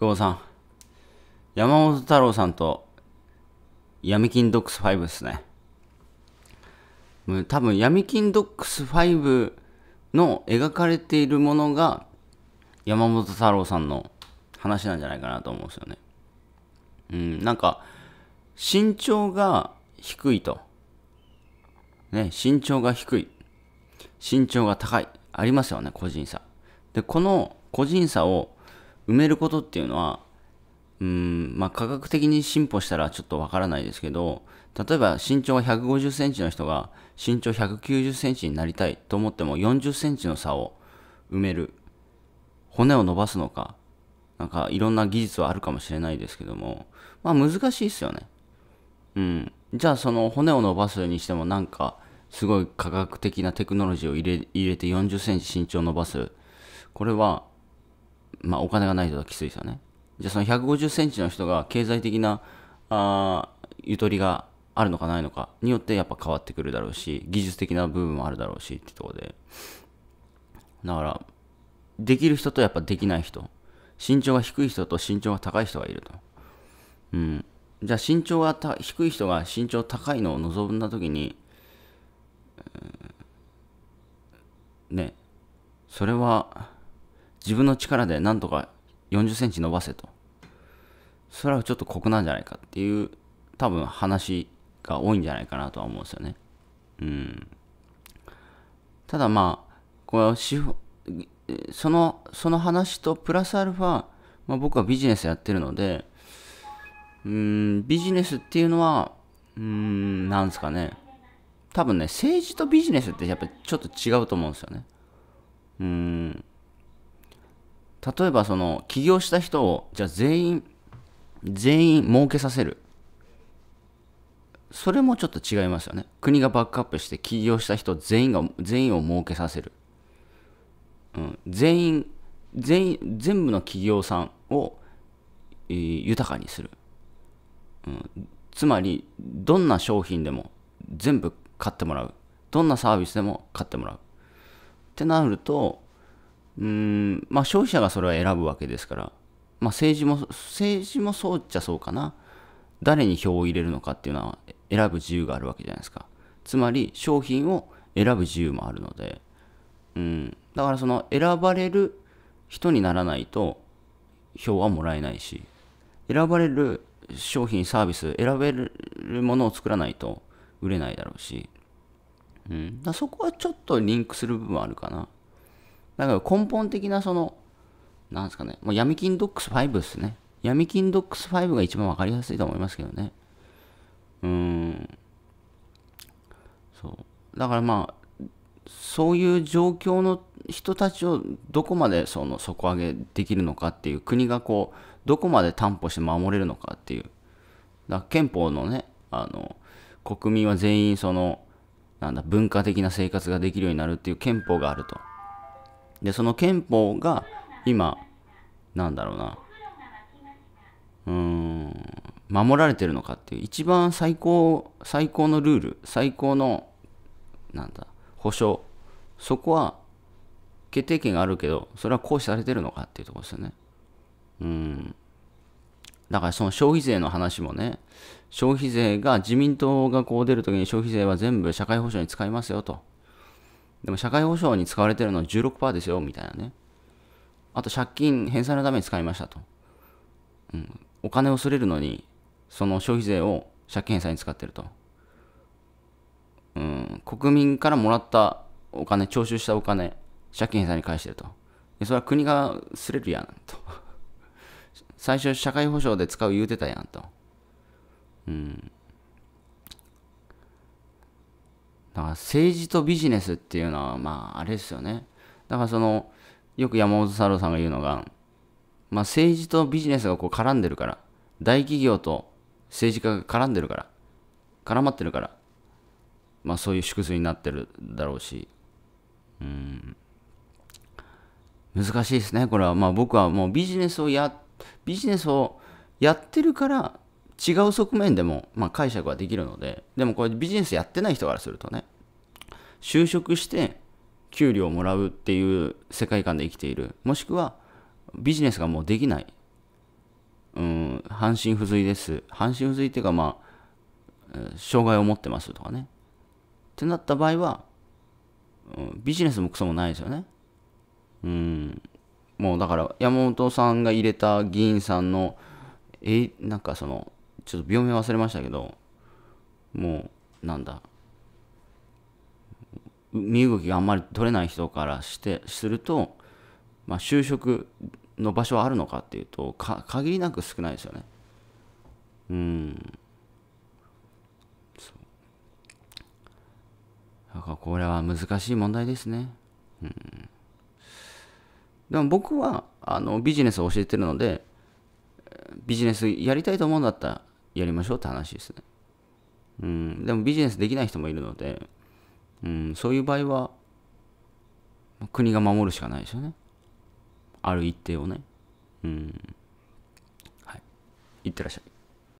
久保さん。山本太郎さんと、闇金ドックス5ですね。多分、闇金ドックス5の描かれているものが、山本太郎さんの話なんじゃないかなと思うんですよね。うん、なんか、身長が低いと。ね、身長が低い。身長が高い。ありますよね、個人差。で、この個人差を埋めることっていうのは、うん、まあ、科学的に進歩したらちょっとわからないですけど、例えば身長が150センチの人が身長190センチになりたいと思っても40センチの差を埋める。骨を伸ばすのか。なんかいろんな技術はあるかもしれないですけども、まあ難しいですよね。うん。じゃあその骨を伸ばすにしてもなんかすごい科学的なテクノロジーを入れ入れて40センチ身長を伸ばす。これはまあ、お金がない人はきついですよね。じゃあその150センチの人が経済的なあゆとりがあるのかないのかによってやっぱ変わってくるだろうし、技術的な部分もあるだろうしってとこで。だから、できる人とやっぱできない人。身長が低い人と身長が高い人がいると。うん。じゃあ身長が低い人が身長高いのを望んだ時に、うん、ね、それは、自分の力でなんとか40センチ伸ばせと。それはちょっと酷なんじゃないかっていう多分話が多いんじゃないかなとは思うんですよね。うん。ただまあ、これその、その話とプラスアルファ、まあ、僕はビジネスやってるので、うん、ビジネスっていうのは、うん、なんですかね。多分ね、政治とビジネスってやっぱりちょっと違うと思うんですよね。うん。例えばその起業した人をじゃあ全員全員儲けさせるそれもちょっと違いますよね国がバックアップして起業した人全員が全員を儲けさせる、うん、全員全員全部の企業さんを、えー、豊かにする、うん、つまりどんな商品でも全部買ってもらうどんなサービスでも買ってもらうってなるとうん、まあ消費者がそれは選ぶわけですから、まあ政治も、政治もそうっちゃそうかな。誰に票を入れるのかっていうのは選ぶ自由があるわけじゃないですか。つまり商品を選ぶ自由もあるので、うん、だからその選ばれる人にならないと票はもらえないし、選ばれる商品、サービス、選べるものを作らないと売れないだろうし、うん、だそこはちょっとリンクする部分あるかな。だから根本的なその、なんですかね、もう闇金ドックス5ですね。闇金ドックス5が一番わかりやすいと思いますけどね。うーん。そう。だからまあ、そういう状況の人たちをどこまでその底上げできるのかっていう、国がこう、どこまで担保して守れるのかっていう。だ憲法のね、あの、国民は全員その、なんだ、文化的な生活ができるようになるっていう憲法があると。で、その憲法が今、なんだろうな、うーん、守られてるのかっていう、一番最高、最高のルール、最高の、なんだ、保障、そこは決定権があるけど、それは行使されてるのかっていうところですよね。うん。だからその消費税の話もね、消費税が自民党がこう出るときに消費税は全部社会保障に使いますよと。でも社会保障に使われてるのは16%ですよ、みたいなね。あと借金返済のために使いましたと。うん、お金をすれるのに、その消費税を借金返済に使ってると。うん、国民からもらったお金、徴収したお金、借金返済に返してると。でそれは国がすれるやん、と。最初社会保障で使う言うてたやん、と。うん。だから政治とビジネスっていうのは、まあ、あれですよね。だからその、よく山本太郎さんが言うのが、まあ、政治とビジネスがこう絡んでるから、大企業と政治家が絡んでるから、絡まってるから、まあ、そういう縮図になってるだろうし、うん。難しいですね、これは。まあ、僕はもうビジネスをや、ビジネスをやってるから、違う側面でも、まあ、解釈はできるので、でもこれビジネスやってない人からするとね、就職して給料をもらうっていう世界観で生きている、もしくはビジネスがもうできない、うん、半身不随です。半身不随っていうか、まあ、障害を持ってますとかね。ってなった場合は、うん、ビジネスもクソもないですよね。うん。もうだから、山本さんが入れた議員さんの、え、なんかその、ちょっと病名忘れましたけどもうなんだ身動きがあんまり取れない人からしてすると、まあ、就職の場所はあるのかっていうと限りなく少ないですよねうんそう。だからこれは難しい問題ですねうんでも僕はあのビジネスを教えてるのでビジネスやりたいと思うんだったらやりましょうって話ですね。うん、でもビジネスできない人もいるので、うん、そういう場合は、国が守るしかないですよね。ある一定をね。うん。はい。いってらっしゃい。